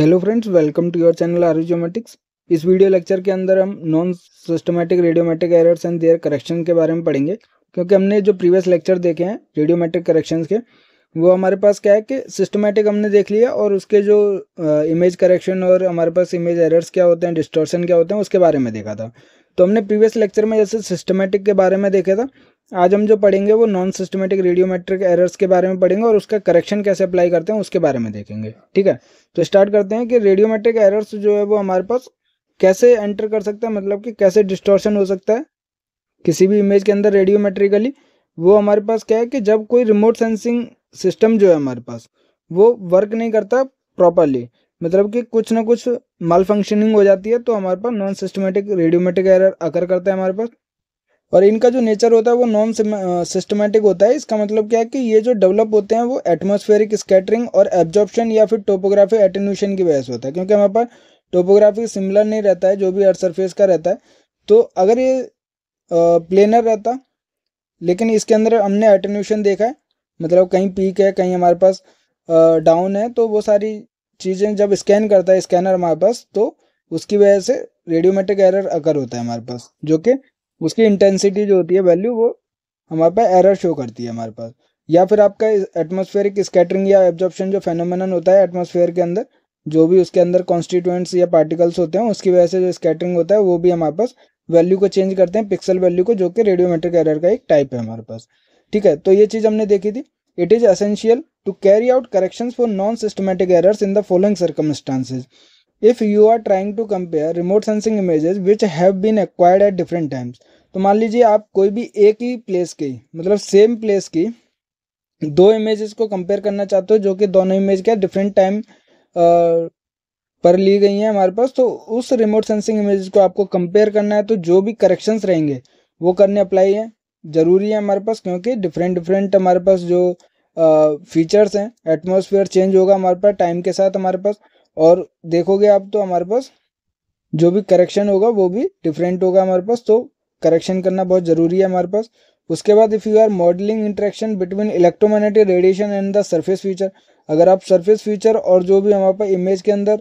Hello friends welcome to your channel आर इस video lecture के अंदर हम non systematic radiometric errors and their correction के बारे में पढ़ेंगे क्योंकि हमने जो प्रीवियस लेक्चर देखे हैं रेडियोमेट्रिक करेक्शंस के वो हमारे पास क्या है कि सिस्टमेटिक हमने देख लिया और उसके जो इमेज करेक्शन और हमारे पास इमेज एरर्स क्या होते हैं डिस्टोर्सन क्या होते हैं उसके बारे में देखा था तो हमने प्रीवियस लेक्चर में जैसे सिस्टमेटिक के बारे में देखा था आज हम जो पढ़ेंगे वो नॉन सिस्टमेटिक रेडियोमेट्रिक एरर्स के बारे में पढ़ेंगे और उसका करेक्शन कैसे अप्लाई करते हैं उसके बारे में देखेंगे ठीक है तो स्टार्ट करते हैं कि रेडियोमेट्रिक एरर्स जो है वो हमारे पास कैसे एंटर कर सकता है मतलब कि कैसे डिस्टॉर्शन हो सकता है किसी भी इमेज के अंदर रेडियोमेट्रिकली वो हमारे पास क्या है कि जब कोई रिमोट सेंसिंग सिस्टम जो है हमारे पास वो वर्क नहीं करता प्रॉपरली मतलब कि कुछ ना कुछ मल फंक्शनिंग हो जाती है तो हमारे पास non systematic radiometric error occur करता है हमारे पास और इनका जो नेचर होता है वो नॉन सिस्टमेटिक होता है इसका मतलब क्या है कि ये जो डेवलप होते हैं वो एटमोस्फेरिक स्कैटरिंग और एब्जॉर्प्शन या फिर टोपोग्राफी एटेन्यूशन की वजह से होता है क्योंकि हमारे पास टोपोग्राफी सिमिलर नहीं रहता है जो भी अर्थ सरफेस का रहता है तो अगर ये प्लेनर रहता लेकिन इसके अंदर हमने एटेन्यूशन देखा है मतलब कहीं पीक है कहीं हमारे पास डाउन है तो वो सारी चीज़ें जब स्कैन करता है स्कैनर हमारे पास तो उसकी वजह से रेडियोमेट्रिक एरर अकर होता है हमारे पास जो कि उसकी इंटेंसिटी जो होती है वैल्यू वो हमारे पास एरर शो करती है हमारे पास या फिर आपका एटमोस्फेरिक स्कैटरिंग या एब्जॉर्प्शन जो फेनोमेनन होता है एटमोसफेयर के अंदर जो भी उसके अंदर कॉन्स्टिट्यूएंट्स या पार्टिकल्स होते हैं उसकी वजह से जो स्कैटरिंग होता है वो भी हमारे पास वैल्यू को चेंज करते हैं पिक्सल वैल्यू को जो कि रेडियोमेट्रिक एरर का एक टाइप है हमारे पास ठीक है तो ये चीज़ हमने देखी थी it is essential to carry out corrections for non systematic errors in the following circumstances if you are trying to compare remote sensing images which have been acquired at different times तो मान लीजिए आप कोई भी एक ही place की मतलब same place की दो इमेजेस को कंपेयर करना चाहते हो जो कि दोनों इमेज क्या डिफरेंट टाइम पर ली गई हैं हमारे पास तो उस रिमोट सेंसिंग इमेज को आपको कंपेयर करना है तो जो भी करेक्शंस रहेंगे वो करने अप्लाई है ज़रूरी है हमारे पास क्योंकि डिफरेंट डिफरेंट हमारे पास जो फीचर्स हैं एटमोसफियर चेंज होगा हमारे पास टाइम के साथ हमारे पास और देखोगे आप तो हमारे पास जो भी करेक्शन होगा वो भी डिफरेंट होगा हमारे पास तो करेक्शन करना बहुत ज़रूरी है हमारे पास उसके बाद if you are modelling interaction between electromagnetic radiation and the surface feature अगर आप सरफेस फीचर और जो भी हमारे पास इमेज के अंदर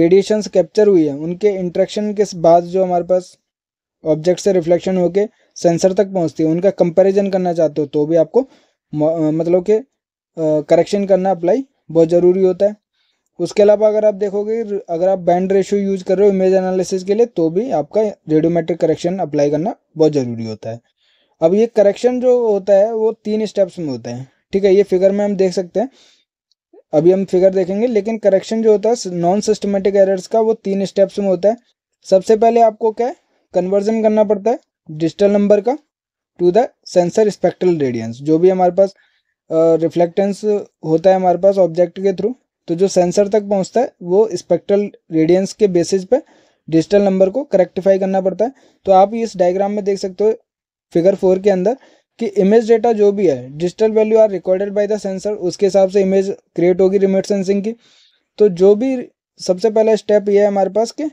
रेडिएशंस कैप्चर हुई है उनके इंट्रैक्शन के बाद जो हमारे पास ऑब्जेक्ट से रिफ्लेक्शन होकर सेंसर तक पहुंचती है उनका कंपैरिजन करना चाहते हो तो भी आपको मतलब के करेक्शन करना अप्लाई बहुत ज़रूरी होता है उसके अलावा अगर आप देखोगे अगर आप बैंड रेशियो यूज कर रहे हो इमेज एनालिसिस के लिए तो भी आपका रेडियोमेट्रिक करेक्शन अप्लाई करना बहुत ज़रूरी होता है अब ये करेक्शन जो होता है वो तीन स्टेप्स में होता है ठीक है ये फिगर में हम देख सकते हैं अभी हम फिगर देखेंगे लेकिन करेक्शन जो होता है नॉन सिस्टमेटिक एरर्स का वो तीन स्टेप्स में होता है सबसे पहले आपको क्या है कन्वर्जन करना पड़ता है डिजिटल नंबर का to the sensor spectral radiance जो भी हमारे पास रिफ्लेक्टेंस होता है हमारे पास ऑब्जेक्ट के थ्रू तो जो सेंसर तक पहुंचता है वो स्पेक्ट्रल रेडियंस के बेसिस पे डिजिटल नंबर को करेक्टिफाई करना पड़ता है तो आप इस डायग्राम में देख सकते हो फिगर फोर के अंदर कि इमेज डेटा जो भी है digital value are recorded by the sensor उसके हिसाब से इमेज क्रिएट होगी रिमोट सेंसिंग की तो जो भी सबसे पहला स्टेप ये है हमारे पास कि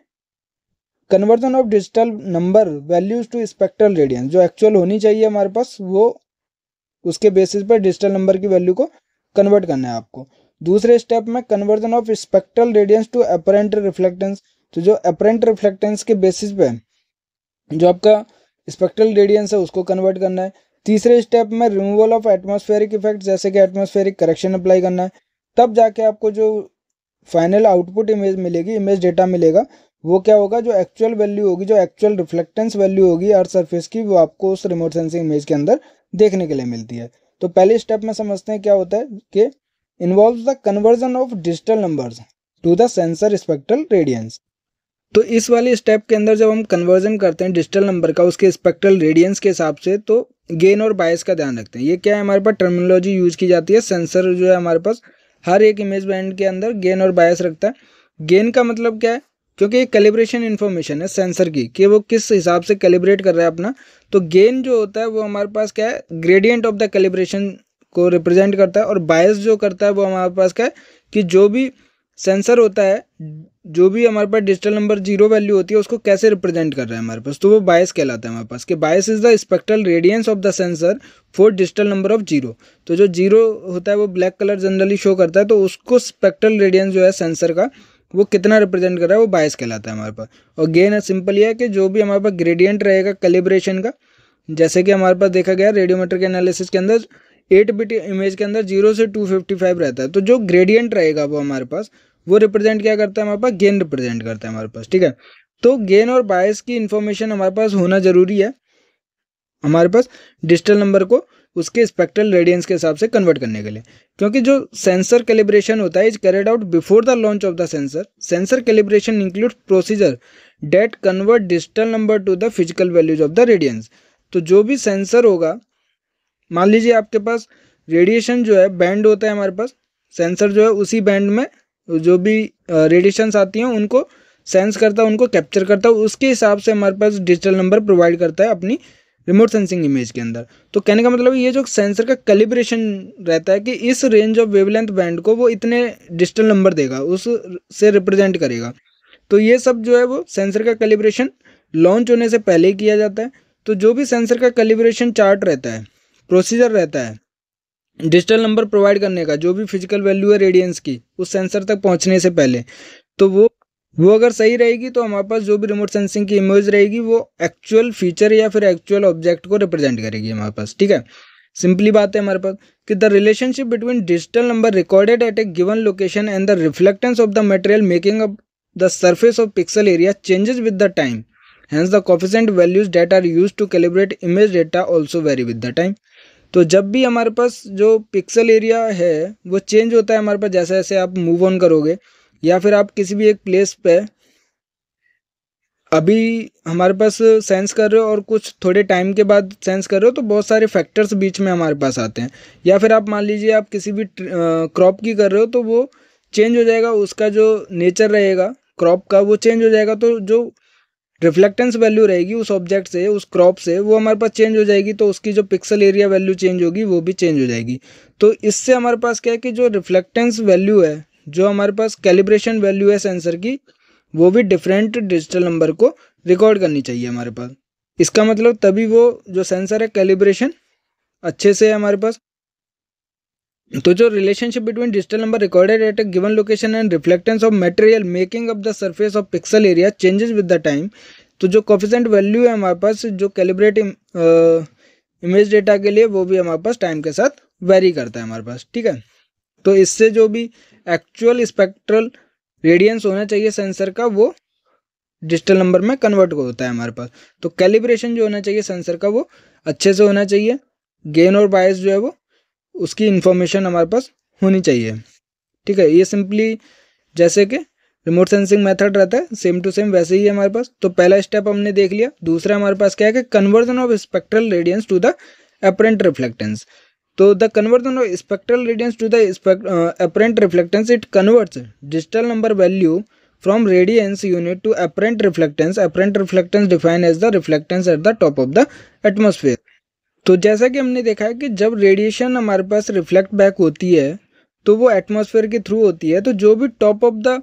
conversion of digital number values to spectral radiance जो एक्चुअल होनी चाहिए हमारे पास वो उसके बेसिस पर डिजिटल नंबर की वैल्यू को कन्वर्ट करना है आपको दूसरे स्टेप में conversion of spectral radiance to apparent reflectance तो जो अपरेंट रिफ्लेक्टेंस के बेसिस पे जो आपका स्पेक्ट्रल रेडियंस है उसको कन्वर्ट करना है तीसरे स्टेप में रिमूवल ऑफ एटमोस्फेरिक इफेक्ट जैसे कि एटमोस्फेरिक करेक्शन अप्लाई करना है तब जाके आपको जो फाइनल आउटपुट इमेज मिलेगी इमेज डेटा मिलेगा वो क्या होगा जो एक्चुअल वैल्यू होगी जो एक्चुअल रिफ्लेक्टेंस वैल्यू होगी अर्थ सर्फेस की वो आपको उस रिमोट सेंसिंग इमेज के अंदर देखने के लिए मिलती है तो पहले स्टेप में समझते हैं क्या होता है कि involve the conversion of digital number to the sensor spectral radiance तो इस वाले स्टेप के अंदर जब हम कन्वर्जन करते हैं डिजिटल नंबर का उसके स्पेक्ट्रल रेडियंस के हिसाब से तो गेन और बायस का ध्यान रखते हैं ये क्या है हमारे पास टर्मिनोलॉजी यूज की जाती है सेंसर जो है हमारे पास हर एक इमेज बैंड के अंदर गेन और बायस रखता है गेन का मतलब क्या है क्योंकि ये कैलिब्रेशन इन्फॉर्मेशन है सेंसर की कि वो किस हिसाब से कैलिब्रेट कर रहा है अपना तो गेन जो होता है वो हमारे पास क्या है ग्रेडियंट ऑफ द कैलिब्रेशन को रिप्रेजेंट करता है और बायस जो करता है वो हमारे पास क्या है कि जो भी सेंसर होता है जो भी हमारे पास डिजिटल नंबर जीरो वैल्यू होती है उसको कैसे रिप्रेजेंट कर रहा है हमारे पास तो वो बायस कहलाता है हमारे पास कि bias is the spectral radiance of the sensor for digital number of zero तो जो जीरो होता है वो ब्लैक कलर जनरली शो करता है तो उसको स्पेक्ट्रल रेडियंस जो है सेंसर का वो कितना रिप्रेजेंट कर रहा है वो बायस कहलाता है हमारे पास और गेन सिंपल ये है कि जो भी हमारे पास ग्रेडियंट रहेगा कैलिब्रेशन का जैसे कि हमारे पास देखा गया रेडियोमीटर के एनालिसिस के अंदर एट बिट इमेज के अंदर जीरो से टू फिफ्टी फाइव रहता है तो जो ग्रेडियंट रहेगा वो हमारे पास वो रिप्रेजेंट क्या करता है हमारे पास गेन रिप्रेजेंट करता है हमारे पास ठीक है तो गेन और बायस की इन्फॉर्मेशन हमारे पास होना जरूरी है हमारे पास डिजिटल नंबर को उसके स्पेक्ट्रल रेडियंस के हिसाब से कन्वर्ट करने के लिए क्योंकि जो सेंसर कैलिब्रेशन होता है is carried out before the launch of the sensor sensor calibration include procedure that convert digital number to the physical values of the radiance तो जो भी सेंसर होगा मान लीजिए आपके पास रेडिएशन जो है बैंड होता है हमारे पास सेंसर जो है उसी बैंड में जो भी रेडिएशंस आती हैं उनको सेंस करता है उनको कैप्चर करता है उसके हिसाब से हमारे पास डिजिटल नंबर प्रोवाइड करता है अपनी रिमोट सेंसिंग इमेज के अंदर तो कहने का मतलब ये जो सेंसर का कैलिब्रेशन रहता है कि इस रेंज ऑफ वेवलेंथ बैंड को वो इतने डिजिटल नंबर देगा उस से रिप्रेजेंट करेगा तो ये सब जो है वो सेंसर का कैलिब्रेशन लॉन्च होने से पहले ही किया जाता है तो जो भी सेंसर का कैलिब्रेशन चार्ट रहता है प्रोसीजर रहता है डिजिटल नंबर प्रोवाइड करने का जो भी फिजिकल वैल्यू है रेडियंस की उस सेंसर तक पहुंचने से पहले तो वो वो अगर सही रहेगी तो हमारे पास जो भी रिमोट सेंसिंग की इमेज रहेगी वो एक्चुअल फीचर या फिर एक्चुअल ऑब्जेक्ट को रिप्रेजेंट करेगी हमारे पास ठीक है सिंपली बात है हमारे पास कि the relationship between digital number recorded at a given location and the reflectance of the material making up the surface of pixel area changes with the time hence the coefficient values that are use to calibrate image data also vary with the time तो जब भी हमारे पास जो pixel area है वो change होता है हमारे पास जैसे जैसे आप मूव ऑन करोगे या फिर आप किसी भी एक प्लेस पे अभी हमारे पास सेंस कर रहे हो और कुछ थोड़े टाइम के बाद सेंस कर रहे हो तो बहुत सारे फैक्टर्स बीच में हमारे पास आते हैं या फिर आप मान लीजिए आप किसी भी क्रॉप की कर रहे हो तो वो चेंज हो जाएगा उसका जो नेचर रहेगा क्रॉप का वो चेंज हो जाएगा तो जो रिफ्लेक्टेंस वैल्यू रहेगी उस ऑब्जेक्ट से उस क्रॉप से वो हमारे पास चेंज हो जाएगी तो उसकी जो पिक्सल एरिया वैल्यू चेंज होगी वो भी चेंज हो जाएगी तो इससे हमारे पास क्या है कि जो रिफ्लेक्टेंस वैल्यू है जो हमारे पास कैलिब्रेशन वैल्यू है सेंसर की वो भी डिफरेंट डिजिटल नंबर को रिकॉर्ड करनी चाहिए हमारे पास इसका मतलब तभी वो जो सेंसर है कैलिब्रेशन अच्छे से हमारे पास तो जो relationship between digital number recorded at a given location and reflectance of material making up the surface of pixel area changes with the time तो जो कॉफिशेंट वैल्यू है हमारे पास जो कैलिब्रेट इमेज डेटा के लिए वो भी हमारे पास टाइम के साथ वेरी करता है हमारे पास ठीक है तो इससे जो भी एक्चुअल स्पेक्ट्रल रेडियंस होना चाहिए सेंसर का वो डिजिटल नंबर में कन्वर्ट होता है हमारे पास तो कैलिब्रेशन जो होना चाहिए सेंसर का वो अच्छे से होना चाहिए गेन और बायस जो है वो उसकी इन्फॉर्मेशन हमारे पास होनी चाहिए ठीक है ये सिंपली जैसे कि रिमोट सेंसिंग मेथड रहता है सेम टू सेम वैसे ही है हमारे पास तो पहला स्टेप हमने देख लिया दूसरा हमारे पास क्या है कि conversion of spectral radiance to the apparent reflectance तो the conversion of spectral radiance to the apparent reflectance it converts digital number value from radiance unit to apparent reflectance apparent reflectance define as the reflectance at the top of the atmosphere तो जैसा कि हमने देखा है कि जब radiation हमारे पास reflect back होती है तो वो एटमॉस्फेयर के थ्रू होती है तो जो भी टॉप ऑफ द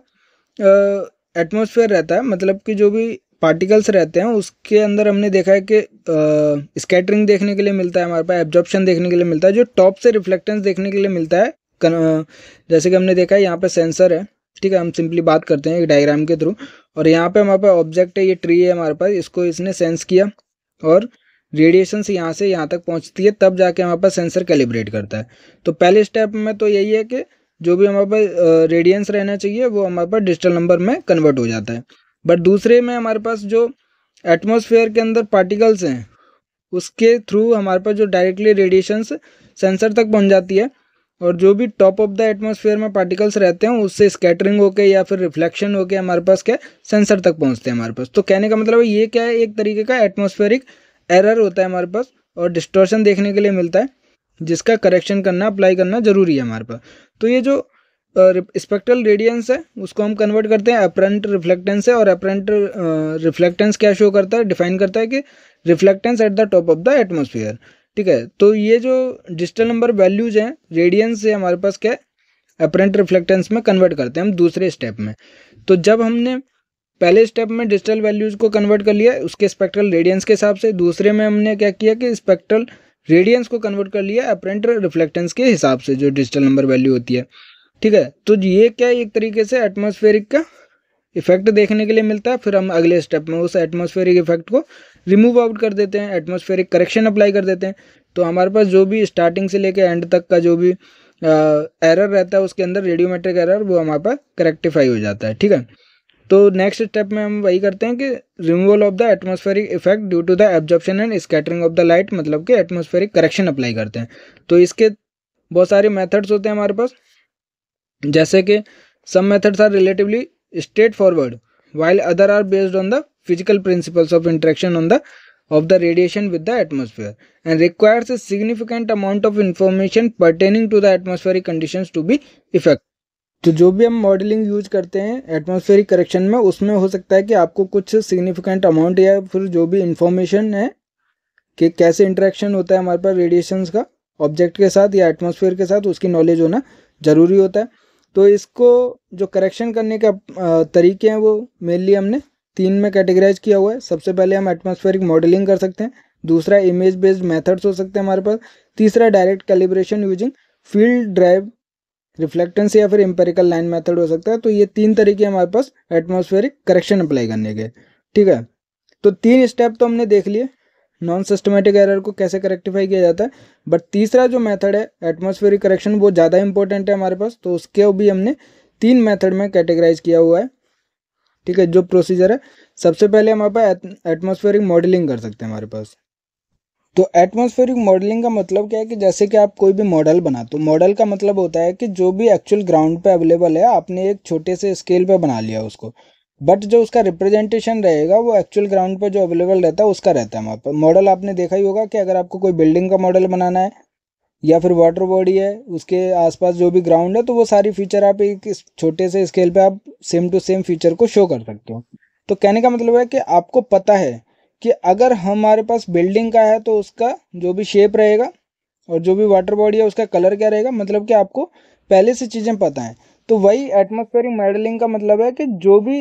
एटमॉस्फेयर रहता है मतलब कि जो भी पार्टिकल्स रहते हैं उसके अंदर हमने देखा है कि स्कैटरिंग uh, देखने के लिए मिलता है हमारे पास एब्जॉर्प्शन देखने के लिए मिलता है जो टॉप से रिफ्लेक्टेंस देखने के लिए मिलता है जैसे कि हमने देखा है यहाँ पे सेंसर है ठीक है हम सिंपली बात करते हैं एक डायग्राम के थ्रू और यहाँ पर हमारे पास ऑब्जेक्ट है ये ट्री है हमारे पास इसको इसने सेंस किया और रेडिएशन से यहाँ से यहाँ तक पहुँचती है तब जाके हमारे पास सेंसर कैलिब्रेट करता है तो पहले स्टेप में तो यही है कि जो भी हमारे पास रेडियंस रहना चाहिए वो हमारे पास डिजिटल नंबर में कन्वर्ट हो जाता है बट दूसरे में हमारे पास जो एटमोसफेयर के अंदर पार्टिकल्स हैं उसके थ्रू हमारे पास जो डायरेक्टली रेडिएशंस सेंसर तक पहुँच जाती है और जो भी टॉप ऑफ द एटमोसफेयर में पार्टिकल्स रहते हैं उससे स्कैटरिंग होकर या फिर रिफ्लेक्शन होकर हमारे पास क्या सेंसर तक पहुंचते हैं हमारे पास तो कहने का मतलब ये क्या है एक तरीके का एटमोसफेयरिक एरर होता है हमारे पास और डिस्टोर्शन देखने के लिए मिलता है जिसका करेक्शन करना अप्लाई करना ज़रूरी है हमारे पास तो ये जो स्पेक्ट्रल रेडियंस है उसको हम कन्वर्ट करते हैं अपरेंट रिफ्लेक्टेंस है और अपरेंट रिफ्लेक्टेंस क्या शो करता है डिफाइन करता है कि reflectance at the top of the atmosphere ठीक है तो ये जो डिजिटल नंबर वैल्यूज हैं रेडियंस से हमारे पास क्या है अपरेंट रिफ्लेक्टेंस में कन्वर्ट करते हैं हम दूसरे स्टेप में तो जब हमने पहले स्टेप में डिजिटल वैल्यूज़ को कन्वर्ट कर लिया उसके स्पेक्ट्रल रेडियंस के हिसाब से दूसरे में हमने क्या किया कि स्पेक्ट्रल रेडियंस को कन्वर्ट कर लिया अप्रेंट रिफ्लेक्टेंस के हिसाब से जो डिजिटल नंबर वैल्यू होती है ठीक है तो ये क्या एक तरीके से एटमोस्फेरिक का इफेक्ट देखने के लिए मिलता है फिर हम अगले स्टेप में उस एटमोस्फेरिक इफेक्ट को रिमूव आउट कर देते हैं एटमोस्फेरिक करेक्शन अप्लाई कर देते हैं तो हमारे पास जो भी स्टार्टिंग से लेकर एंड तक का जो भी एरर रहता है उसके अंदर रेडियोमेट्रिक एरर वो हमारे पास करेक्टिफाई हो जाता है ठीक है तो नेक्स्ट स्टेप में हम वही करते हैं कि removal of the atmospheric effect due to the absorption and scattering of the light मतलब कि एटमोस्फेरिक करेक्शन अप्लाई करते हैं तो इसके बहुत सारे मेथड्स होते हैं हमारे पास जैसे कि some methods are relatively straightforward while other are based on the physical principles of interaction on the of the radiation with the atmosphere and requires a significant amount of information pertaining to the atmospheric condition to be effect तो जो भी हम modelling use करते हैं atmospheric correction में उसमें हो सकता है कि आपको कुछ सिग्निफिकेंट अमाउंट या फिर जो भी इंफॉर्मेशन है कि कैसे इंटरेक्शन होता है हमारे पास रेडिएशन का ऑब्जेक्ट के साथ या एटमॉस्फेयर के साथ उसकी नॉलेज होना ज़रूरी होता है तो इसको जो करेक्शन करने के तरीके हैं वो मेनली हमने तीन में कैटेगराइज किया हुआ है सबसे पहले हम एटमॉस्फेरिक मॉडलिंग कर सकते हैं दूसरा इमेज बेस्ड मेथड्स हो सकते हैं हमारे पास तीसरा direct calibration using field drive reflectance या फिर एम्पेरिकल लाइन मेथड हो सकता है तो ये तीन तरीके हमारे पास एटमोस्फेरिक करेक्शन अप्लाई करने के ठीक है तो तीन स्टेप तो हमने देख लिए नॉन सिस्टमेटिक एरर को कैसे करेक्टिफाई किया जाता है बट तीसरा जो मेथड है एटमोस्फेरिक करेक्शन वो ज़्यादा इंपॉर्टेंट है हमारे पास तो उसके भी हमने तीन मेथड में कैटेगराइज किया हुआ है ठीक है जो प्रोसीजर है सबसे पहले हम आप एटमोस्फेरिक मॉडलिंग कर सकते हैं हमारे पास तो एटमॉस्फेरिक मॉडलिंग का मतलब क्या है कि जैसे कि आप कोई भी मॉडल बनाते हो मॉडल का मतलब होता है कि जो भी एक्चुअल ग्राउंड पे अवेलेबल है आपने एक छोटे से स्केल पे बना लिया उसको बट जो उसका रिप्रेजेंटेशन रहेगा वो एक्चुअल ग्राउंड पर जो अवेलेबल रहता है उसका रहता है वहाँ पर मॉडल आपने देखा ही होगा कि अगर आपको कोई बिल्डिंग का मॉडल बनाना है या फिर वाटर बॉडी है उसके आसपास जो भी ग्राउंड है तो वो सारी फीचर आप एक छोटे से स्केल पे आप सेम टू सेम फीचर को शो कर सकते हो तो कहने का मतलब है कि आपको पता है कि अगर हमारे पास बिल्डिंग का है तो उसका जो भी शेप रहेगा और जो भी वाटर बॉडी है उसका कलर क्या रहेगा मतलब कि आपको पहले से चीज़ें पता हैं तो वही एटमोस्फेयरिक मॉडलिंग का मतलब है कि जो भी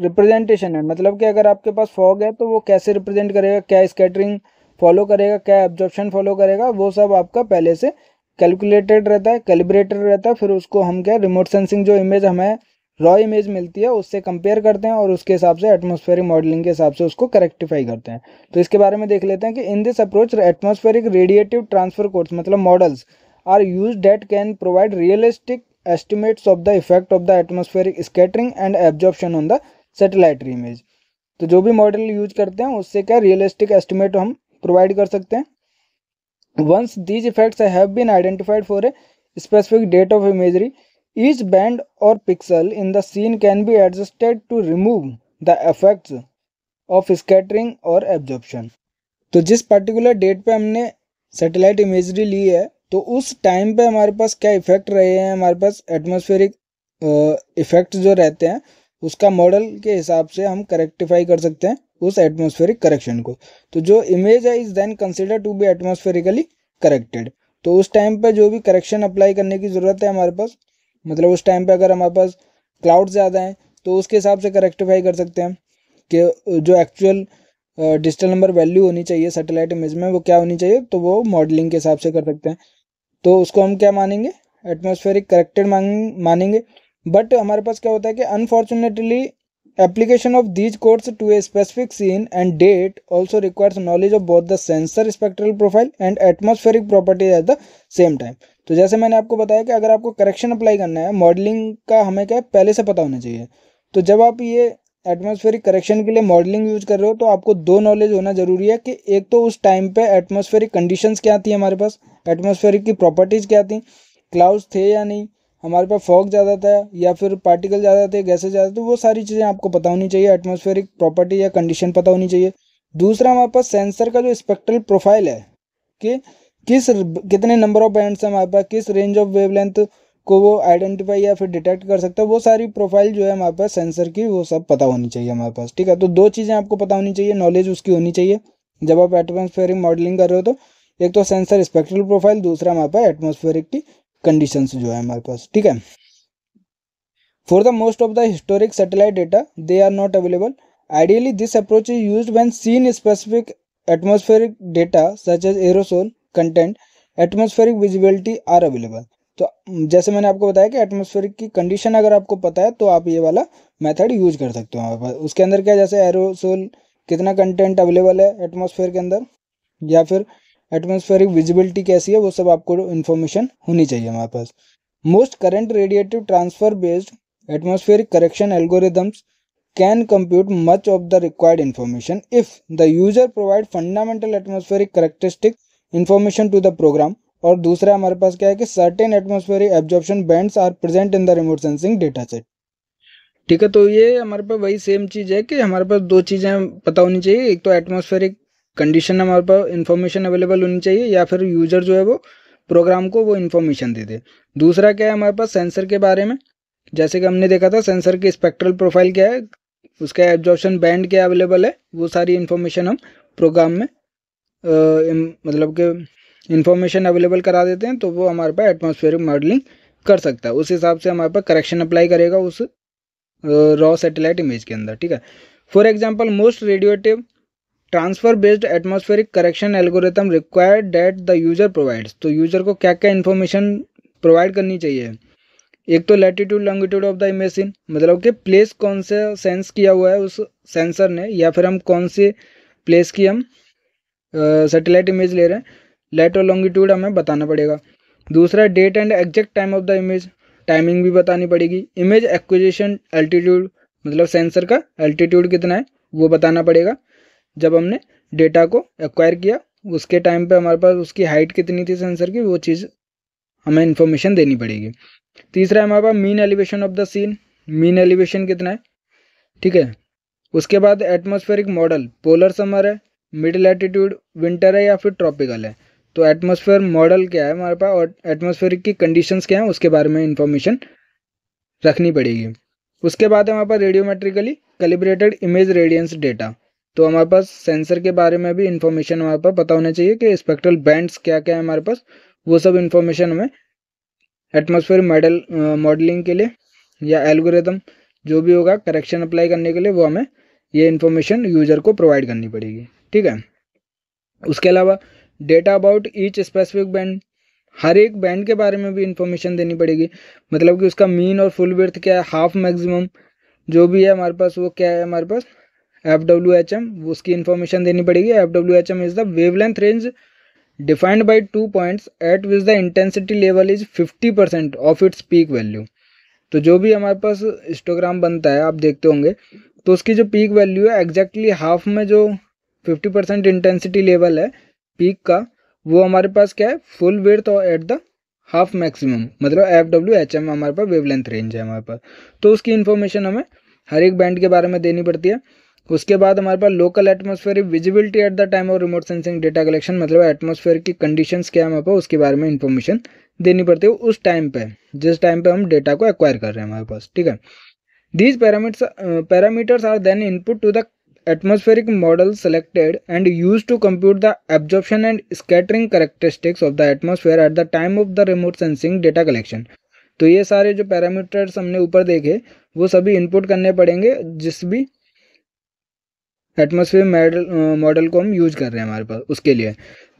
रिप्रेजेंटेशन है मतलब कि अगर आपके पास फॉग है तो वो कैसे रिप्रेजेंट करेगा क्या स्केटरिंग फॉलो करेगा क्या एब्जॉर्प्शन फॉलो करेगा वो सब आपका पहले से कैलकुलेटेड रहता है कैलिब्रेटेड रहता है फिर उसको हम क्या रिमोट सेंसिंग जो इमेज हमें रॉ इमेज मिलती है उससे कंपेयर करते हैं और उसके हिसाब से एटमॉस्फेरिक मॉडलिंग के हिसाब से उसको करेक्टिफाई करते हैं तो इसके बारे में देख लेते हैं कि in this approach atmospheric radiative transfer course मतलब models are use that can provide realistic estimates of the effect of the atmospheric scattering and absorption on the satellite image तो जो भी मॉडल यूज करते हैं उससे क्या रियलिस्टिक एस्टिमेट हम provide कर सकते हैं once these effects have been identified for a specific date of imagery Each band or pixel in the scene can be adjusted to remove the effects of scattering or absorption. तो जिस particular date पे हमने satellite imagery ली है तो उस time पे हमारे पास क्या इफेक्ट रहे हैं हमारे पास एटमोस्फेरिक इफेक्ट जो रहते हैं उसका मॉडल के हिसाब से हम करेक्टिफाई कर सकते हैं उस एटमोस्फेरिक करेक्शन को तो जो इमेज है is then consider to be atmospherically corrected तो उस टाइम पे जो भी करेक्शन अप्लाई करने की ज़रूरत है हमारे पास मतलब उस टाइम पे अगर हमारे पास क्लाउड ज़्यादा हैं तो उसके हिसाब से करेक्टिफाई कर सकते हैं कि जो एक्चुअल डिजिटल नंबर वैल्यू होनी चाहिए सैटेलाइट इमेज में वो क्या होनी चाहिए तो वो मॉडलिंग के हिसाब से कर सकते हैं तो उसको हम क्या मानेंगे एटमोसफेरिक करेक्टेड मानेंगे बट हमारे पास क्या होता है कि unfortunately Application of these codes to a specific scene and date also requires knowledge of both the sensor spectral profile and atmospheric properties at the same time. तो जैसे मैंने आपको बताया कि अगर आपको करेक्शन अप्लाई करना है मॉडलिंग का हमें क्या है पहले से पता होना चाहिए तो जब आप ये एटमॉस्फेरिक करेक्शन के लिए मॉडलिंग यूज कर रहे हो तो आपको दो नॉलेज होना जरूरी है कि एक तो उस टाइम पे एटमॉस्फेरिक कंडीशंस क्या थी हमारे पास एटमॉस्फेरिक की प्रॉपर्टीज़ क्या थी क्लाउड्स थे या नहीं हमारे पास फॉग ज़्यादा था या फिर पार्टिकल ज़्यादा थे गैसेज ज़्यादा थे वो सारी चीज़ें आपको पता होनी चाहिए एटमोस्फेरिक प्रॉपर्टी या कंडीशन पता होनी चाहिए दूसरा हमारे पास सेंसर का जो स्पेक्ट्रल प्रोफाइल है कि किस कितने नंबर ऑफ बैंड्स हैं हमारे पास किस रेंज ऑफ वेवलेंथ को वो आइडेंटिफाई या फिर डिटेक्ट कर सकता है वो सारी प्रोफाइल जो है हमारे पास सेंसर की वो सब पता होनी चाहिए हमारे पास ठीक है तो दो चीज़ें आपको पता होनी चाहिए नॉलेज उसकी होनी चाहिए जब आप एटमोसफेरिक मॉडलिंग कर रहे हो तो एक तो सेंसर स्पेक्ट्रल प्रोफाइल दूसरा हमारे पास एटमोसफेरिक की कंडीशंस जो है हमारे पास ठीक है for the most of the historic satellite data they are not available ideally this approach is use when scene specific atmospheric data such as aerosol content atmospheric visibility are available तो जैसे मैंने आपको बताया कि एटमोस्फेरिक की condition अगर आपको पता है तो आप ये वाला मेथड यूज कर सकते हो हमारे पास उसके अंदर क्या जैसे एरोसोल कितना कंटेंट अवेलेबल है एटमोस्फेयर के अंदर या फिर एटमोस्फेरिक विजिबिलिटी कैसी है वो सब आपको इन्फॉर्मेशन होनी चाहिए हमारे पास most current radiative transfer based atmospheric correction algorithms can compute much of the required information if the user provide fundamental atmospheric characteristic information to the program और दूसरा हमारे पास क्या है कि certain atmospheric absorption bands are present in the remote sensing data set ठीक है तो ये हमारे पास वही सेम चीज़ है कि हमारे पास दो चीज़ें पता होनी चाहिए एक तो एटमोस्फेरिक कंडीशन हमारे पास इन्फॉर्मेशन अवेलेबल होनी चाहिए या फिर यूज़र जो है वो प्रोग्राम को वो इन्फॉर्मेशन दे दे दूसरा क्या है हमारे पास सेंसर के बारे में जैसे कि हमने देखा था सेंसर की स्पेक्ट्रल प्रोफाइल क्या है उसका एब्जॉर्प्शन बैंड क्या अवेलेबल है वो सारी इन्फॉर्मेशन हम प्रोग्राम में आ, इम, मतलब के इन्फॉर्मेशन अवेलेबल करा देते हैं तो वो हमारे पास एटमोसफेयरिक मॉडलिंग कर सकता है उस हिसाब से हमारे पास करेक्शन अप्लाई करेगा उस रॉ सेटेलाइट इमेज के अंदर ठीक है for example most radiative transfer based atmospheric correction algorithm required that the user provides तो यूज़र को क्या क्या इन्फॉर्मेशन प्रोवाइड करनी चाहिए एक तो latitude longitude of the image मतलब कि प्लेस कौन से सेंस किया हुआ है उस सेंसर ने या फिर हम कौन से प्लेस की हम सेटेलाइट इमेज ले रहे हैं लेट और लॉन्गिट्यूड हमें बताना पड़ेगा दूसरा date and exact time of the image timing भी बतानी पड़ेगी इमेज एक्विजिशन एल्टीट्यूड मतलब सेंसर का एल्टीट्यूड कितना है वो बताना पड़ेगा जब हमने डेटा को एक्वायर किया उसके टाइम पे हमारे पास उसकी हाइट कितनी थी सेंसर की वो चीज़ हमें इन्फॉर्मेशन देनी पड़ेगी तीसरा हमारे पास mean elevation of the scene mean elevation कितना है ठीक है उसके बाद एटमोस्फेरिक मॉडल पोलर समर है मिडिल एटीट्यूड विंटर है या फिर ट्रॉपिकल है तो एटमोस्फेयर मॉडल क्या है हमारे पास और एटमोस्फेरिक की कंडीशन क्या हैं उसके बारे में इन्फॉर्मेशन रखनी पड़ेगी उसके बाद हमारे पास radiometrically calibrated image radiance data तो हमारे पास सेंसर के बारे में भी इन्फॉर्मेशन हमारे पास पता होना चाहिए कि स्पेक्ट्रल बैंड्स क्या क्या है हमारे पास वो सब इन्फॉर्मेशन हमें एटमोसफेयर मॉडल मॉडलिंग के लिए या एल्गोरिदम जो भी होगा करेक्शन अप्लाई करने के लिए वो हमें ये इन्फॉर्मेशन यूजर को प्रोवाइड करनी पड़ेगी ठीक है उसके अलावा data about each specific band हर एक बैंड के बारे में भी इंफॉर्मेशन देनी पड़ेगी मतलब कि उसका मीन और फुल वर्थ क्या है हाफ मैक्सिमम जो भी है हमारे पास वो क्या है हमारे पास एफ डब्ल्यू एच एम उसकी इन्फॉर्मेशन देनी पड़ेगी F W H M is the wavelength range defined by two point at which the intensity level is fifty percent of its peak value तो जो भी हमारे पास हिस्टोग्राम बनता है आप देखते होंगे तो उसकी जो पीक वैल्यू है एग्जैक्टली हाफ में जो फिफ्टी परसेंट इंटेंसिटी लेवल है पीक का वो हमारे पास क्या है फुल वेथ और एट द हाफ मैक्सिमम मतलब एफ डब्ल्यू एच एम हमारे पास वेवलेंथ रेंज है हमारे पास तो उसकी इन्फॉर्मेशन हमें हर एक बैंड के बारे में देनी पड़ती है उसके बाद हमारे पास local atmosphere visibility at the time of remote sensing data collection मतलब एटमोस्फेयर की कंडीशन क्या हमारे पास उसके बारे में इन्फॉर्मेशन देनी पड़ती है उस टाइम पे जिस टाइम पे हम डेटा को एक्वायर कर रहे हैं हमारे पास ठीक है these parameters parameters are then input to the atmospheric model selected and use to compute the absorption and scattering characteristics of the atmosphere at the time of the remote sensing data collection तो ये सारे जो parameters हमने ऊपर देखे वो सभी input करने पड़ेंगे जिस भी एटमोसफेयर मॉडल मॉडल को हम यूज कर रहे हैं हमारे पास उसके लिए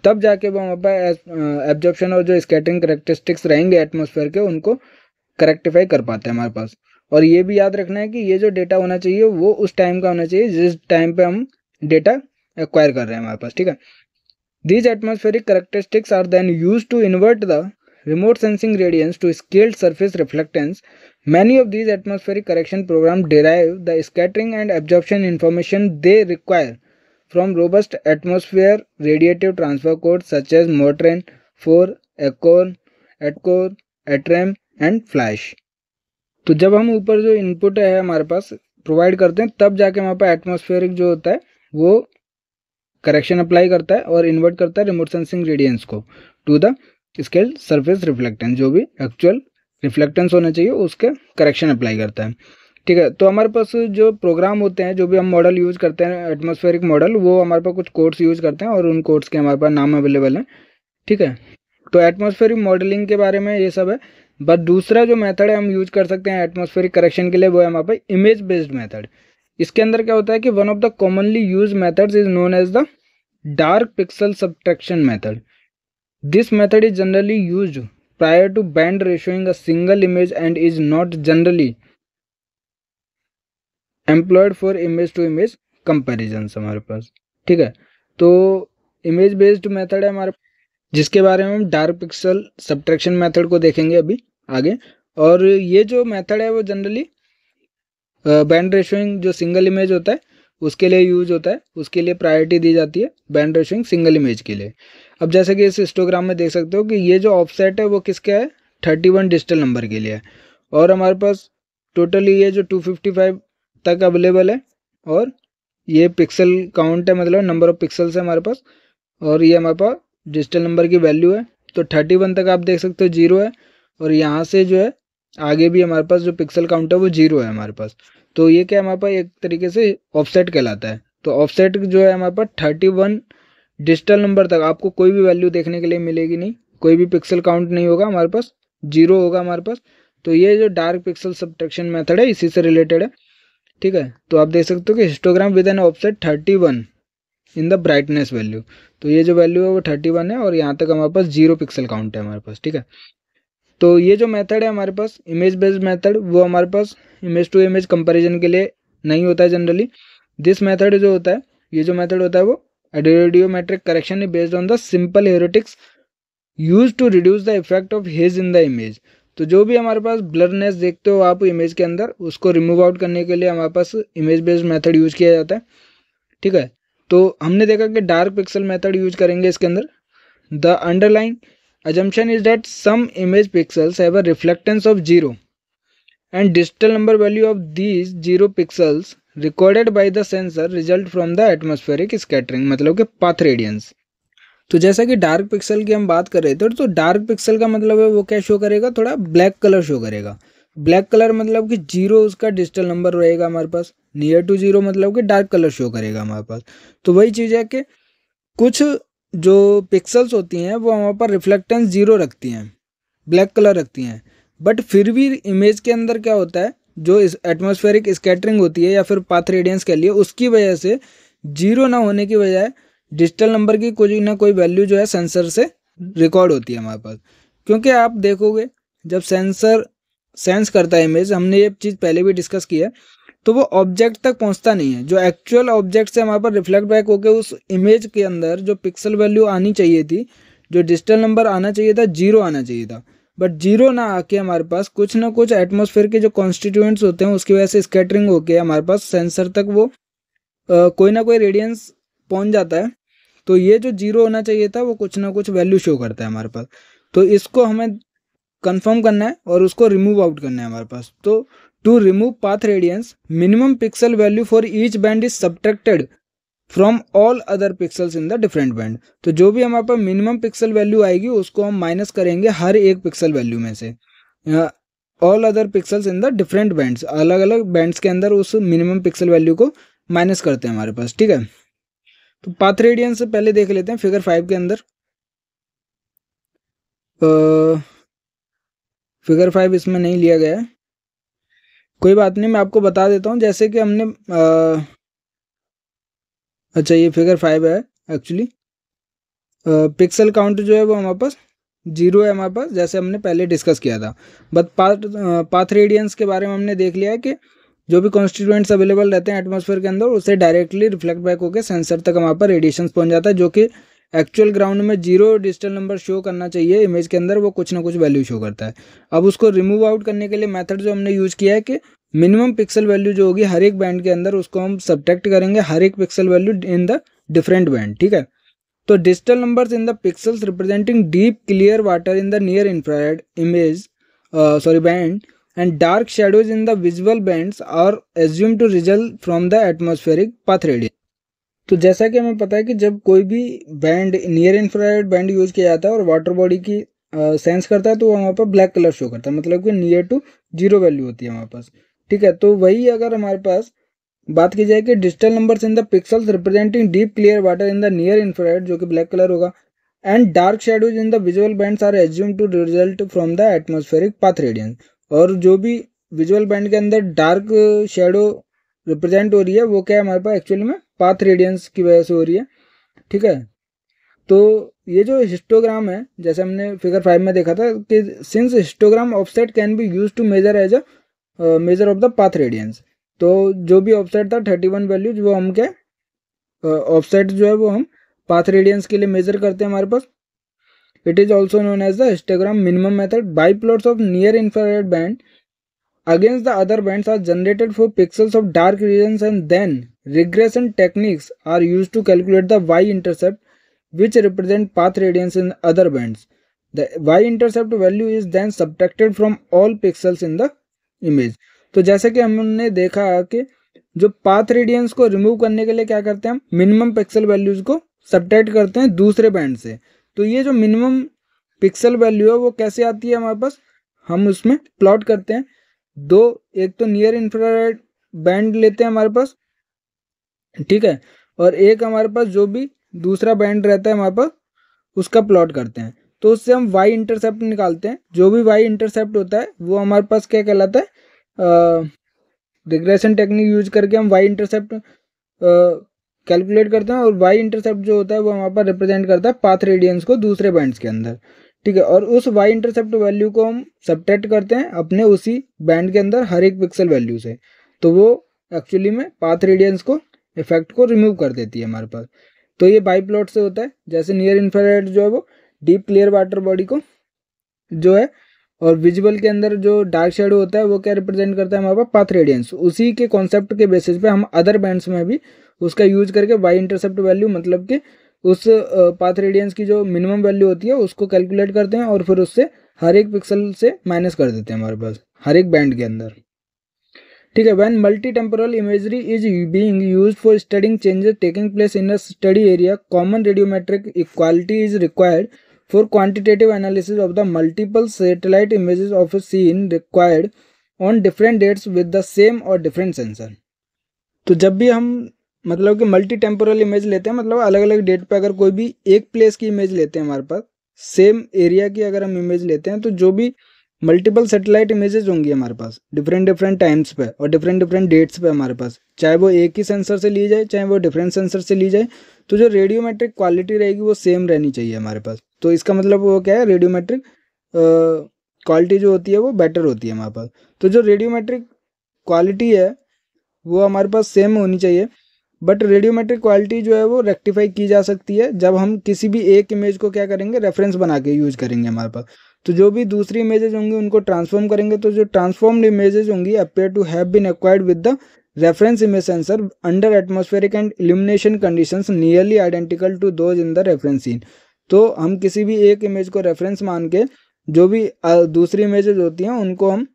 तब जाके वो हमारे पास एब्जॉर्प्शन uh, और जो स्कैटरिंग करेक्टरिस्टिक्स रहेंगे एटमोसफेयर के उनको करेक्टिफाई कर पाते हैं हमारे पास और ये भी याद रखना है कि ये जो डेटा होना चाहिए वो उस टाइम का होना चाहिए जिस टाइम पे हम डेटा एक्वायर कर रहे हैं हमारे पास ठीक है these atmospheric characteristics are then use to invert the remote sensing radiance to scaled surface reflectance Many of these atmospheric correction programs derive the scattering and absorption information they require from robust atmosphere radiative transfer codes such as Motrin, 4, Acorn, Atcor, Atram and flash तो जब हम ऊपर जो input है हमारे पास provide करते हैं तब जाके वहाँ पर एटमोस्फेयरिक जो होता है वो करेक्शन अप्लाई करता है और इन्वर्ट करता है रिमोट सेंसिंग रेडियंस को to the scale surface reflectance जो भी एक्चुअल रिफ्लेक्टेंस होना चाहिए उसके करेक्शन अप्लाई करता है ठीक है तो हमारे पास जो प्रोग्राम होते हैं जो भी हम मॉडल यूज़ करते हैं एटमोस्फेरिक मॉडल वो हमारे पास कुछ कोड्स यूज़ करते हैं और उन कोड्स के हमारे पास नाम अवेलेबल हैं ठीक है तो एटमोस्फेरिक मॉडलिंग के बारे में ये सब है बट दूसरा जो मेथड है हम यूज कर सकते हैं एटमोस्फेरिक करेक्शन के लिए वो है हमारे पास इमेज बेस्ड मैथड इसके अंदर क्या होता है कि one of the commonly use method is known as the dark pixel subtraction method this method is generally use prior to band ratioing a single image and is not generally employed for image to image comparison हमारे पास ठीक है तो image based method है हमारे जिसके बारे में हम डार्क पिक्सल सब्ट्रैक्शन मेथड को देखेंगे अभी आगे और ये जो मेथड है वो जनरली बैंड रेशोइंग जो सिंगल इमेज होता है उसके लिए यूज होता है उसके लिए प्रायोरिटी दी जाती है बैंड रेशोइंग सिंगल इमेज के लिए अब जैसे कि इस हिस्टोग्राम में देख सकते हो कि ये जो ऑफसेट है वो किसके है थर्टी वन डिजिटल नंबर के लिए है और हमारे पास टोटली ये जो टू फिफ्टी फाइव तक अवेलेबल है और ये पिक्सल काउंट है मतलब नंबर ऑफ पिक्सल्स है हमारे पास और ये हमारे पास डिजिटल नंबर की वैल्यू है तो थर्टी वन तक आप देख सकते हो जीरो है और यहाँ से जो है आगे भी हमारे पास जो पिक्सल काउंट है वो जीरो है हमारे पास तो ये क्या हमारे पास एक तरीके से ऑफसेट कहलाता है तो ऑफसेट जो है हमारे पास थर्टी वन डिजिटल नंबर तक आपको कोई भी वैल्यू देखने के लिए मिलेगी नहीं कोई भी पिक्सल काउंट नहीं होगा हमारे पास जीरो होगा हमारे पास तो ये जो डार्क पिक्सल सब्ट्रैक्शन मेथड है इसी से रिलेटेड है ठीक है तो आप देख सकते हो कि histogram with an offset thirty one in the brightness value तो ये जो वैल्यू है वो थर्टी वन है और यहाँ तक हमारे पास जीरो पिक्सल काउंट है हमारे पास ठीक है तो ये जो मेथड है हमारे पास इमेज बेस्ड मेथड वो हमारे पास इमेज टू इमेज कंपेरिजन के लिए नहीं होता है जनरली दिस मेथड जो होता है ये जो मेथड होता है वो radiometric correction is based on the simple heuristics use to reduce the effect of haze in the image तो जो भी हमारे पास ब्लरनेस देखते हो आप इमेज के अंदर उसको रिमूव आउट करने के लिए हमारे पास इमेज बेस्ड मेथड यूज किया जाता है ठीक है तो हमने देखा कि डार्क पिक्सल मेथड यूज करेंगे इसके अंदर the underline assumption is that some image pixels have a reflectance of zero and digital number value of these zero pixels recorded by the sensor result from the atmospheric scattering मतलब कि path radiance तो जैसा कि dark pixel की हम बात कर रहे थे तो डार्क पिक्सल का मतलब है वो क्या शो करेगा थोड़ा ब्लैक कलर शो करेगा ब्लैक कलर मतलब कि जीरो उसका डिजिटल नंबर रहेगा हमारे पास नियर टू जीरो मतलब कि डार्क कलर शो करेगा हमारे पास तो वही चीज़ है कि कुछ जो पिक्सल्स होती हैं वो हमारे पास रिफ्लेक्टेंस जीरो रखती हैं ब्लैक कलर रखती हैं बट फिर भी इमेज के अंदर क्या होता है जो इस एटमोस्फेरिक स्कैटरिंग होती है या फिर पाथ रेडियंस के लिए उसकी वजह से जीरो ना होने की बजाय डिजिटल नंबर की कोई ना कोई वैल्यू जो है सेंसर से रिकॉर्ड होती है हमारे पास क्योंकि आप देखोगे जब सेंसर सेंस करता है इमेज हमने ये चीज़ पहले भी डिस्कस की है तो वो ऑब्जेक्ट तक पहुंचता नहीं है जो एक्चुअल ऑब्जेक्ट से हमारे पर रिफ्लेक्ट बैक होकर उस इमेज के अंदर जो पिक्सल वैल्यू आनी चाहिए थी जो डिजिटल नंबर आना चाहिए था जीरो आना चाहिए था बट जीरो ना आके हमारे पास कुछ ना कुछ एटमोसफेयर के जो कॉन्स्टिट्यूएंट्स होते हैं उसकी वजह से स्केटरिंग होके हमारे पास सेंसर तक वो आ, कोई ना कोई रेडियंस पहुंच जाता है तो ये जो जीरो होना चाहिए था वो कुछ ना कुछ वैल्यू शो करता है हमारे पास तो इसको हमें कंफर्म करना है और उसको रिमूव आउट करना है हमारे पास तो to remove path radiance minimum pixel value for each band is subtracted from all other pixels in the different band तो जो भी हमारे पास मिनिमम पिक्सल वैल्यू आएगी उसको हम माइनस करेंगे हर एक पिक्सल वैल्यू में से all other pixels in the different bands अलग अलग बैंड्स के अंदर उस मिनिमम पिक्सल वैल्यू को माइनस करते हैं हमारे पास ठीक है तो पाथ रेडियंस से पहले देख लेते हैं फिगर फाइव के अंदर फिगर फाइव इसमें नहीं लिया गया है कोई बात नहीं मैं आपको बता देता हूँ जैसे कि हमने आ, अच्छा ये फिगर फाइव है एक्चुअली पिक्सल काउंट जो है वो हमारे पास जीरो है हमारे पास जैसे हमने पहले डिस्कस किया था बट पाथ पाथ रेडियंस के बारे में हमने देख लिया है कि जो भी कॉन्स्टिट्यूएंट्स अवेलेबल रहते हैं एटमॉस्फेयर के अंदर उसे डायरेक्टली रिफ्लेक्ट बैक होकर सेंसर तक हमारे पास रेडिएशन पहुंच जाता है जो कि एक्चुअल ग्राउंड में जीरो डिजिटल नंबर शो करना चाहिए इमेज के अंदर वो कुछ ना कुछ वैल्यू शो करता है अब उसको रिमूव आउट करने के लिए मेथड जो हमने यूज़ किया है कि मिनिमम पिक्सल वैल्यू जो होगी हर एक बैंड के अंदर उसको हम सब्टेक्ट करेंगे हर एक pixel value in the different band ठीक है तो digital numbers in the pixels representing deep clear water in the near infrared image sorry band and dark shadows in the visual bands are assume to result from the atmospheric path radiance तो जैसा कि हमें पता है कि जब कोई भी band near infrared band use किया जाता है और वाटर बॉडी की सेंस करता है तो वहाँ पर ब्लैक कलर शो करता है मतलब कि नियर टू जीरो वैल्यू होती है हमारे पास ठीक है तो वही अगर हमारे पास बात की जाए कि digital numbers in the pixels representing deep clear water in the near infrared जो कि ब्लैक कलर होगा and dark shadows in the visual band are assume to result from the atmospheric path radiance और जो भी visual band के अंदर dark shadow represent हो रही है वो क्या है हमारे पास एक्चुअली में पाथ रेडियंस की वजह से हो रही है ठीक है तो ये जो हिस्टोग्राम है जैसे हमने फिगर फाइव में देखा था कि since histogram offset can be use to measure as a measure of the path radiance तो जो भी ऑफसेट था थर्टी वन वैल्यूज वो हम क्या ऑफसेट uh, जो है वो हम पाथ रेडियंस के लिए मेजर करते हैं हमारे पास it is also known as the histogram minimum method by plots of near infrared band against the other bands are generated for pixels of dark regions and then regression techniques are used to calculate the y-intercept which represent path radians in other bands. The y-intercept value is then subtracted from all pixels in the image. तो जैसे कि हमने देखा कि जो path radiance को remove करने के लिए क्या करते हैं हम मिनिमम पिक्सल वैल्यूज को सब्ट्रैक्ट करते हैं दूसरे बैंड से तो ये जो मिनिमम पिक्सल वैल्यू है वो कैसे आती है हमारे पास हम उसमें प्लॉट करते हैं दो एक तो नियर इंफ्रारेड बैंड लेते हैं हमारे पास ठीक है और एक हमारे पास जो भी दूसरा बैंड रहता है हमारे पास उसका प्लॉट करते हैं तो उससे हम वाई इंटरसेप्ट निकालते हैं जो भी वाई इंटरसेप्ट होता है वो हमारे पास क्या कहलाता है रिग्रेशन टेक्निक यूज करके हम वाई इंटरसेप्ट कैलकुलेट करते हैं और वाई इंटरसेप्ट जो होता है वो हमारे पास रिप्रेजेंट करता है पाथ रेडियंस को दूसरे बैंड्स के अंदर ठीक है और उस वाई इंटरसेप्ट वैल्यू को हम सब्ट्रैक्ट करते हैं अपने उसी बैंड के अंदर हर एक पिक्सल वैल्यू से तो वो एक्चुअली में पाथ रेडियंस को इफेक्ट को रिमूव कर देती है हमारे पास तो ये बाई प्लॉट से होता है जैसे नियर इन्फ्रारेड जो है वो डीप क्लियर वाटर बॉडी को जो है और विजुअल के अंदर जो डार्क शेडो होता है वो क्या रिप्रेजेंट करता है हमारे पास पाथ रेडियंस उसी के कॉन्सेप्ट के बेसिस पे हम अदर बैंड्स में भी उसका यूज करके वाई इंटरसेप्ट वैल्यू मतलब कि उस पाथ रेडियंस की जो मिनिमम वैल्यू होती है उसको कैलकुलेट करते हैं और फिर उससे हर एक पिक्सल से माइनस कर देते हैं हमारे पास हर एक बैंड के अंदर ठीक है when multi temporal imagery is being use for studying changes taking place in a study area common radiometric equality is required for quantitative analysis of the multiple satellite images of a scene required on different dates with the same और different sensor तो जब भी हम मतलब कि multi temporal image लेते हैं मतलब अलग अलग डेट पे अगर कोई भी एक प्लेस की इमेज लेते हैं हमारे पास सेम एरिया की अगर हम इमेज लेते हैं तो जो भी मल्टीपल सेटेलाइट इमेजेस होंगी हमारे पास डिफरेंट डिफरेंट टाइम्स पे और डिफरेंट डिफरेंट डेट्स पे हमारे पास चाहे वो एक ही सेंसर से ली जाए चाहे वो डिफरेंट सेंसर से ली जाए तो जो रेडियोमेट्रिक क्वालिटी रहेगी वो सेम रहनी चाहिए हमारे पास तो इसका मतलब वो क्या है रेडियोमेट्रिक क्वालिटी जो होती है वो बेटर होती है हमारे पास तो जो रेडियोमेट्रिक क्वालिटी है वो हमारे पास सेम होनी चाहिए बट रेडियोमेट्रिक क्वालिटी जो है वो रेक्टिफाई की जा सकती है जब हम किसी भी एक इमेज को क्या करेंगे रेफरेंस बना के यूज करेंगे हमारे पास तो जो भी दूसरी इमेजेज होंगी उनको ट्रांसफॉर्म करेंगे तो जो ट्रांसफॉर्म्ड इमेजेज होंगी appear to have been acquired with the reference image sensor under atmospheric and illumination conditions nearly identical to those in the reference scene तो हम किसी भी एक इमेज को रेफरेंस मान के जो भी दूसरी इमेजेज होती हैं उनको हम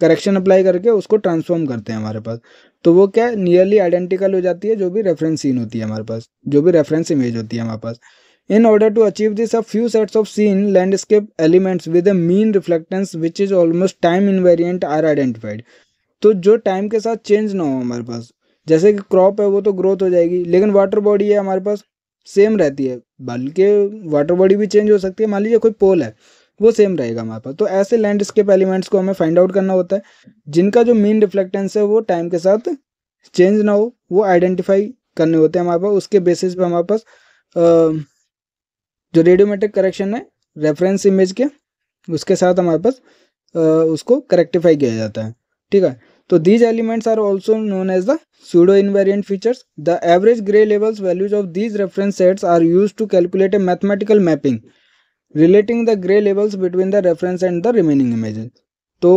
करेक्शन अप्लाई करके उसको ट्रांसफॉर्म करते हैं हमारे पास तो वो क्या नियरली आइडेंटिकल हो जाती है जो भी रेफरेंस सीन होती है हमारे पास जो भी रेफरेंस इमेज होती है हमारे पास In order to achieve this, a few sets of scene landscape elements with a mean reflectance which is almost time invariant are identified तो जो टाइम के साथ चेंज ना हो हमारे पास जैसे कि क्रॉप है वो तो ग्रोथ हो जाएगी लेकिन वाटर बॉडी है हमारे पास सेम रहती है बल्कि वाटर बॉडी भी चेंज हो सकती है मान लीजिए कोई पोल है वो सेम रहेगा हमारे पास तो ऐसे लैंडस्केप एलिमेंट्स को हमें फाइंड आउट करना होता है जिनका जो मेन रिफ्लेक्टेंस है वो टाइम के साथ चेंज ना हो वो आइडेंटिफाई करने होते हैं हमारे पास उसके बेसिस पे हमारे पास जो रेडियोमेट्रिक करेक्शन है रेफरेंस इमेज के उसके साथ हमारे पास उसको करेक्टिफाई किया जाता है ठीक है तो these elements are also known as the pseudo invariant features the average grey levels values of these reference sets are use to calculate a mathematical mapping relating the grey levels between the reference and the remaining images तो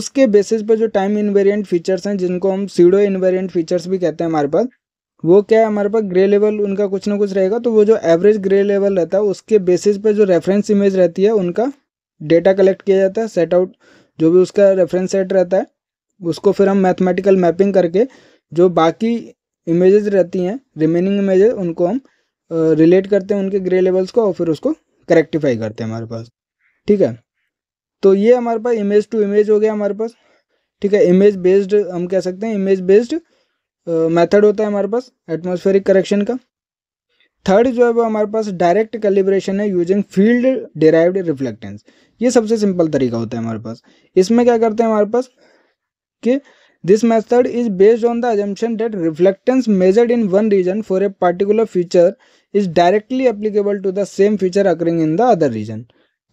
उसके basis पे जो time invariant features हैं जिनको हम SIDO invariant features भी कहते हैं हमारे पास वो क्या है हमारे पास ग्रे लेवल उनका कुछ ना कुछ रहेगा तो वो जो एवरेज ग्रे लेवल रहता है उसके बेसिस पे जो रेफरेंस इमेज रहती है उनका डेटा कलेक्ट किया जाता है सेट आउट जो भी उसका रेफरेंस सेट रहता है उसको फिर हम मैथमेटिकल मैपिंग करके जो बाकी इमेजेस रहती हैं रिमेनिंग इमेजेस उनको हम रिलेट करते हैं उनके ग्रे लेवल्स को और फिर उसको करेक्टिफाई करते हैं हमारे पास ठीक है तो ये हमारे पास इमेज टू इमेज हो गया हमारे पास ठीक है इमेज बेस्ड हम कह सकते हैं इमेज बेस्ड मेथड होता है हमारे पास एटमोस्फेरिक करेक्शन का थर्ड जो है वो हमारे पास डायरेक्ट कैलिब्रेशन है यूजिंग फील्ड डिराइव्ड रिफ्लेक्टेंस ये सबसे सिंपल तरीका होता है हमारे पास इसमें क्या करते हैं हमारे पास कि this method is based on the assumption that reflectance measured in one region for a particular feature is directly applicable to the same feature occurring in the other region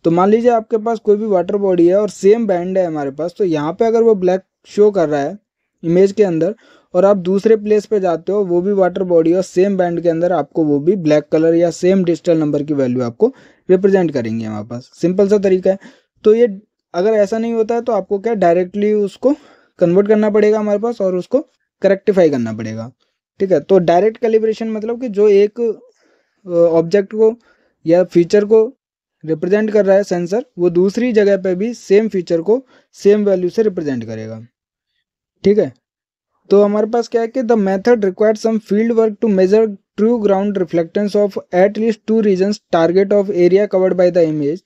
तो मान लीजिए आपके पास कोई भी वाटर बॉडी है और same band है हमारे पास तो यहाँ पे अगर वो ब्लैक शो कर रहा है इमेज के अंदर और आप दूसरे प्लेस पे जाते हो वो भी वाटर बॉडी और सेम बैंड के अंदर आपको वो भी ब्लैक कलर या सेम डिजिटल नंबर की वैल्यू आपको रिप्रेजेंट करेंगे हमारे पास सिंपल सा तरीका है तो ये अगर ऐसा नहीं होता है तो आपको क्या डायरेक्टली उसको कन्वर्ट करना पड़ेगा हमारे पास और उसको करेक्टिफाई करना पड़ेगा ठीक है तो डायरेक्ट कैलिब्रेशन मतलब कि जो एक ऑब्जेक्ट को या फीचर को रिप्रेजेंट कर रहा है सेंसर वो दूसरी जगह पे भी सेम फीचर को सेम वैल्यू से रिप्रेजेंट करेगा ठीक है तो हमारे पास क्या है कि the method required some field work to measure true ground reflectance of at least two region target of area covered by the image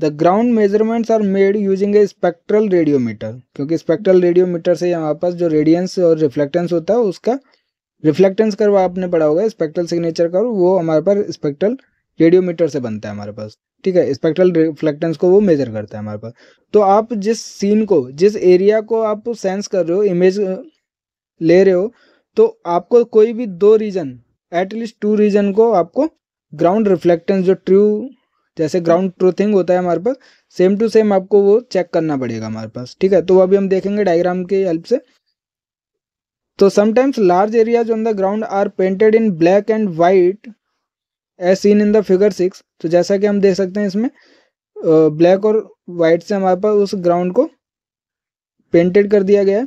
the ground measurements are made using a spectral radiometer क्योंकि spectral radiometer से हमारे पास जो radiance और reflectance होता है उसका reflectance curve आपने पढ़ा होगा स्पेक्ट्रल सिग्नेचर कर्व वो हमारे पास स्पेक्ट्रल रेडियोमीटर से बनता है हमारे पास ठीक है स्पेक्ट्रल रिफ्लेक्टेंस को वो मेजर करता है हमारे पास तो आप जिस सीन को जिस एरिया को आप सेंस कर रहे हो इमेज ले रहे हो तो आपको कोई भी दो रीजन एटलीस्ट टू रीजन को आपको ग्राउंड रिफ्लेक्टेंस जो ट्रू जैसे ग्राउंड ट्रूथिंग होता है हमारे पास सेम टू सेम आपको वो चेक करना पड़ेगा हमारे पास ठीक है तो अभी हम देखेंगे डायग्राम के हेल्प से तो sometimes large areas on the ground are painted in black and white as seen in the figure six तो जैसा कि हम देख सकते हैं इसमें ब्लैक और वाइट से हमारे पास उस ग्राउंड को पेंटेड कर दिया गया है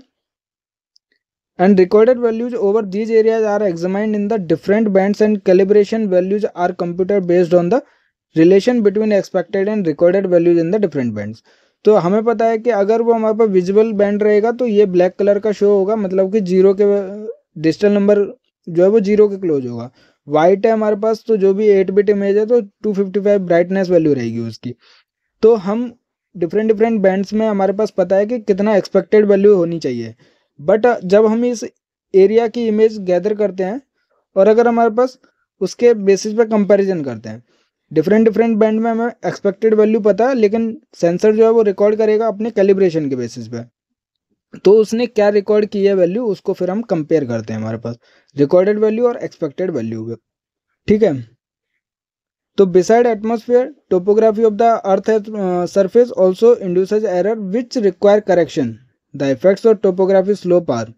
and recorded values over these areas are examined in the different bands and calibration values are computer based on the relation between expected and recorded values in the different bands तो हमें पता है कि अगर वो हमारे पास विजिबल बैंड रहेगा तो ये ब्लैक कलर का शो होगा मतलब कि जीरो के डिजिटल नंबर जो है वो जीरो के क्लोज होगा वाइट है हमारे पास तो जो भी एट बिट इमेज है तो two fifty five brightness value रहेगी उसकी तो हम डिफरेंट डिफरेंट बैंड्स में हमारे पास पता है कि कितना एक्सपेक्टेड वैल्यू होनी चाहिए बट जब हम इस एरिया की इमेज गैदर करते हैं और अगर हमारे पास उसके बेसिस पे कंपैरिजन करते हैं डिफरेंट डिफरेंट बैंड में हमें एक्सपेक्टेड वैल्यू पता है लेकिन सेंसर जो है वो रिकॉर्ड करेगा अपने कैलिब्रेशन के बेसिस पे तो उसने क्या रिकॉर्ड की है वैल्यू उसको फिर हम कंपेयर करते हैं हमारे पास रिकॉर्डेड वैल्यू और एक्सपेक्टेड वैल्यू ठीक है तो beside atmosphere topography of the earth surface also induce error which require correction the effects of topography slow par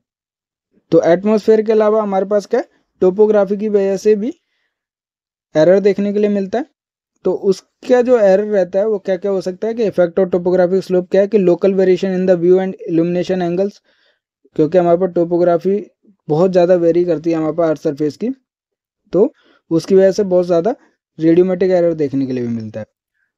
तो एटमोसफेयर के अलावा हमारे पास क्या टोपोग्राफी की वजह से भी एरर देखने के लिए मिलता है तो उसका जो एरर रहता है वो क्या क्या हो सकता है कि इफेक्ट और टोपोग्राफिक स्लोप क्या है कि local variation in the view and illumination angles क्योंकि हमारे पास टोपोग्राफी बहुत ज़्यादा वेरी करती है हमारे पास अर्थ सरफेस की तो उसकी वजह से बहुत ज़्यादा रेडियोमेटिक एरर देखने के लिए भी मिलता है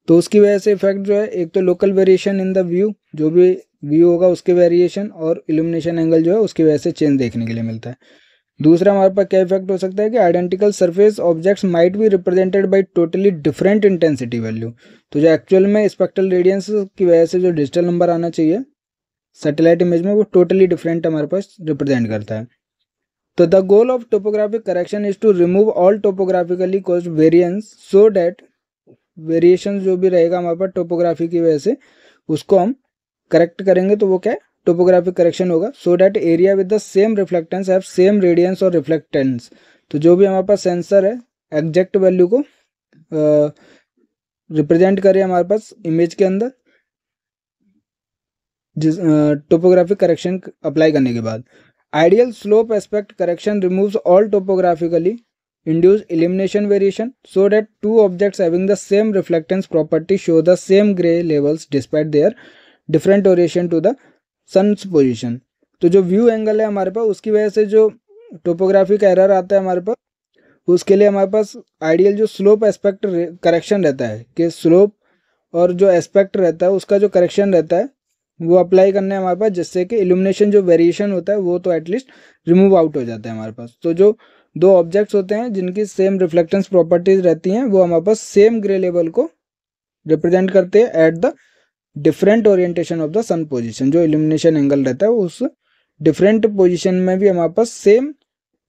तो उसकी वजह से इफेक्ट जो है एक तो local variation in the view जो भी व्यू होगा उसके वेरिएशन और इल्यूमिनेशन एंगल जो है उसकी वजह से चेंज देखने के लिए मिलता है दूसरा हमारे पास क्या इफेक्ट हो सकता है कि identical surface objects might be represented by totally different intensity value तो जो एक्चुअल में स्पेक्ट्रल रेडियंस की वजह से जो डिजिटल नंबर आना चाहिए सैटेलाइट इमेज में वो टोटली डिफरेंट हमारे पास रिप्रेजेंट करता है तो the goal of topographic correction is to remove all topographically cause variance so that variation जो भी रहेगा हमारे पास टोपोग्राफी की वजह से उसको हम करेक्ट करेंगे तो वो क्या टोपोग्राफिक करेक्शन होगा so that area with the same reflectance have same radiance और रिफ्लेक्टेंस तो जो भी हमारे पास सेंसर है एग्जैक्ट वैल्यू को रिप्रेजेंट करे हमारे पास इमेज के अंदर जिस टोपोग्राफिक करेक्शन अप्लाई करने के बाद ideal slope aspect correction removes all topographically induce elimination variation so that two objects having the same reflectance property show the same grey levels despite their different orientation to the sun's position तो जो view angle है हमारे पास उसकी वजह से जो topography का error आता है हमारे पास उसके लिए हमारे पास आइडियल जो स्लोप एस्पेक्ट करेक्शन रहता है कि स्लोप और जो एस्पेक्ट रहता है उसका जो करेक्शन रहता है वो अप्लाई करना है हमारे पास जिससे कि इल्यूमिनेशन जो वेरिएशन होता है वो तो एटलीस्ट रिमूव आउट हो जाता है हमारे पास तो जो दो ऑब्जेक्ट्स होते हैं जिनकी सेम रिफ्लेक्टेंस प्रॉपर्टीज रहती हैं वो हमारे पास सेम ग्रे लेवल को रिप्रेजेंट करते हैं at the different orientation of the sun position जो इल्यूमिनेशन एंगल रहता है उस डिफरेंट पोजीशन में भी हमारे पास सेम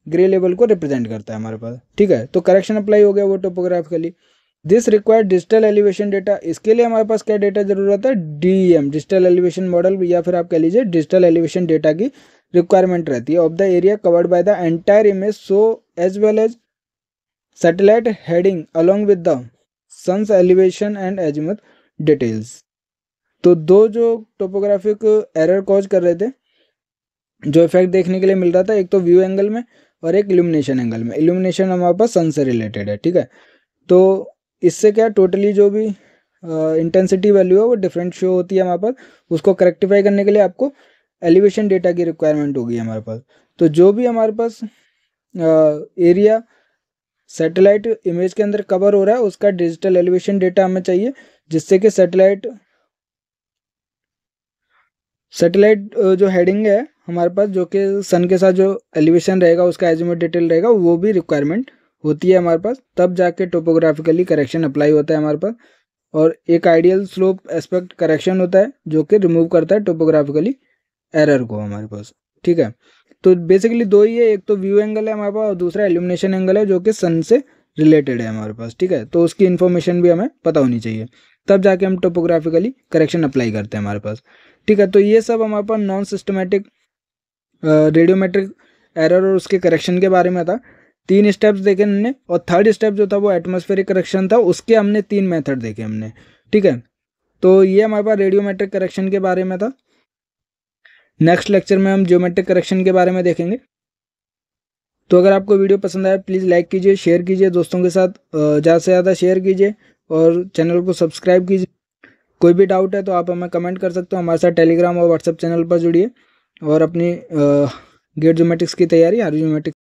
ग्रे लेवल को रिप्रेजेंट करता है हमारे पास ठीक है तो करेक्शन अप्लाई हो गया वो topographically this require digital elevation data इसके लिए हमारे पास क्या डेटा जरूरत है एम डिजिटल एलिवेशन मॉडल या फिर आप कह लीजिए डिजिटल एलिवेशन डेटा की रिक्वायरमेंट रहती है of the area covered by the entire image so as well as satellite heading along with the sun's elevation and azimuth details तो दो जो टोपोग्राफिक एरर कॉज कर रहे थे जो इफेक्ट देखने के लिए मिल रहा था एक तो व्यू एंगल में और एक इल्यूमिनेशन एंगल में इल्यूमिनेशन हमारे पास सन से रिलेटेड है ठीक है तो इससे क्या टोटली जो भी इंटेंसिटी वैल्यू है वो डिफरेंट शो होती है हमारे पास उसको करेक्टिफाई करने के लिए आपको एलिवेशन डेटा की रिक्वायरमेंट होगी हमारे पास तो जो भी हमारे पास एरिया सेटेलाइट इमेज के अंदर कवर हो रहा है उसका डिजिटल एलिवेशन डेटा हमें चाहिए जिससे कि सेटेलाइट सेटेलाइट जो हेडिंग है हमारे पास जो कि सन के साथ जो एलिवेशन रहेगा उसका एजुमेट डिटेल रहेगा वो भी रिक्वायरमेंट होती है हमारे पास तब जाके टोपोग्राफिकली करेक्शन अप्लाई होता है हमारे पास और एक आइडियल स्लोप एस्पेक्ट करेक्शन होता है जो कि रिमूव करता है टोपोग्राफिकली एरर को हमारे पास ठीक है तो बेसिकली दो ही है एक तो व्यू एंगल है हमारे पास और दूसरा एल्यूमिनेशन एंगल है जो कि सन से रिलेटेड है हमारे पास ठीक है तो उसकी इन्फॉर्मेशन भी हमें पता होनी चाहिए तब जाके हम टोपोग्राफिकली करेक्शन अप्लाई करते हैं हमारे पास ठीक है तो ये सब हमारे पास नॉन सिस्टमेटिक रेडियोमेट्रिक एरर और उसके करेक्शन के बारे में था तीन स्टेप्स देखे हमने और थर्ड स्टेप जो था वो एटमोस्फेरिक करेक्शन था उसके हमने तीन मेथड देखे हमने ठीक है तो ये हमारे पास रेडियोमेट्रिक करेक्शन के बारे में था नेक्स्ट लेक्चर में हम जियोमेट्रिक करेक्शन के बारे में देखेंगे तो अगर आपको वीडियो पसंद आया प्लीज़ लाइक कीजिए शेयर कीजिए दोस्तों के साथ ज़्यादा से ज़्यादा शेयर कीजिए और चैनल को सब्सक्राइब कीजिए कोई भी डाउट है तो आप हमें कमेंट कर सकते हो हमारे साथ टेलीग्राम और व्हाट्सएप चैनल पर जुड़िए और अपनी गेट जोमेटिक्स की तैयारी आर जोमेटिक्स